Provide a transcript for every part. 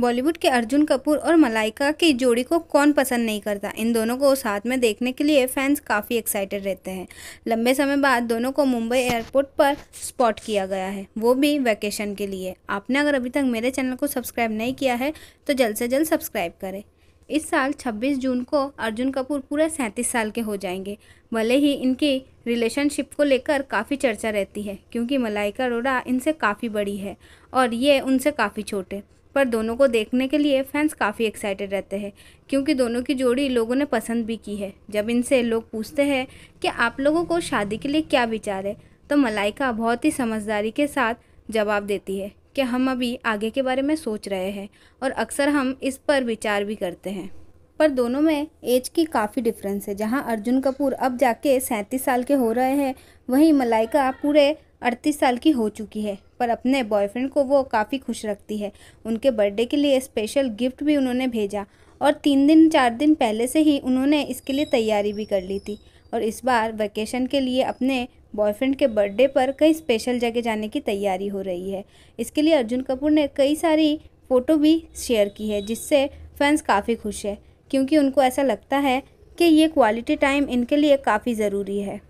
बॉलीवुड के अर्जुन कपूर और मलाइका की जोड़ी को कौन पसंद नहीं करता इन दोनों को साथ में देखने के लिए फैंस काफ़ी एक्साइटेड रहते हैं लंबे समय बाद दोनों को मुंबई एयरपोर्ट पर स्पॉट किया गया है वो भी वैकेशन के लिए आपने अगर अभी तक मेरे चैनल को सब्सक्राइब नहीं किया है तो जल्द से जल्द सब्सक्राइब करें इस साल 26 जून को अर्जुन कपूर पूरे सैंतीस साल के हो जाएंगे भले ही इनकी रिलेशनशिप को लेकर काफ़ी चर्चा रहती है क्योंकि मलाइका अरोड़ा इनसे काफ़ी बड़ी है और ये उनसे काफ़ी छोटे पर दोनों को देखने के लिए फैंस काफ़ी एक्साइटेड रहते हैं क्योंकि दोनों की जोड़ी लोगों ने पसंद भी की है जब इनसे लोग पूछते हैं कि आप लोगों को शादी के लिए क्या विचार है तो मलाइका बहुत ही समझदारी के साथ जवाब देती है कि हम अभी आगे के बारे में सोच रहे हैं और अक्सर हम इस पर विचार भी करते हैं पर दोनों में एज की काफ़ी डिफरेंस है जहां अर्जुन कपूर अब जाके सैंतीस साल के हो रहे हैं वहीं मलाइका पूरे अड़तीस साल की हो चुकी है पर अपने बॉयफ्रेंड को वो काफ़ी खुश रखती है उनके बर्थडे के लिए स्पेशल गिफ्ट भी उन्होंने भेजा और तीन दिन चार दिन पहले से ही उन्होंने इसके लिए तैयारी भी कर ली थी और इस बार वैकेशन के लिए अपने बॉयफ्रेंड के बर्थडे पर कई स्पेशल जगह जाने की तैयारी हो रही है इसके लिए अर्जुन कपूर ने कई सारी फ़ोटो भी शेयर की है जिससे फैंस काफ़ी खुश है क्योंकि उनको ऐसा लगता है कि ये क्वालिटी टाइम इनके लिए काफ़ी ज़रूरी है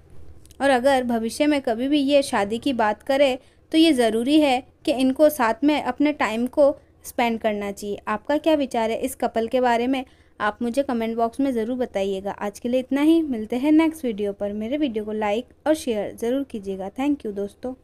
और अगर भविष्य में कभी भी ये शादी की बात करें तो ये ज़रूरी है कि इनको साथ में अपने टाइम को स्पेंड करना चाहिए आपका क्या विचार है इस कपल के बारे में आप मुझे कमेंट बॉक्स में ज़रूर बताइएगा आज के लिए इतना ही मिलते हैं नेक्स्ट वीडियो पर मेरे वीडियो को लाइक और शेयर ज़रूर कीजिएगा थैंक यू दोस्तों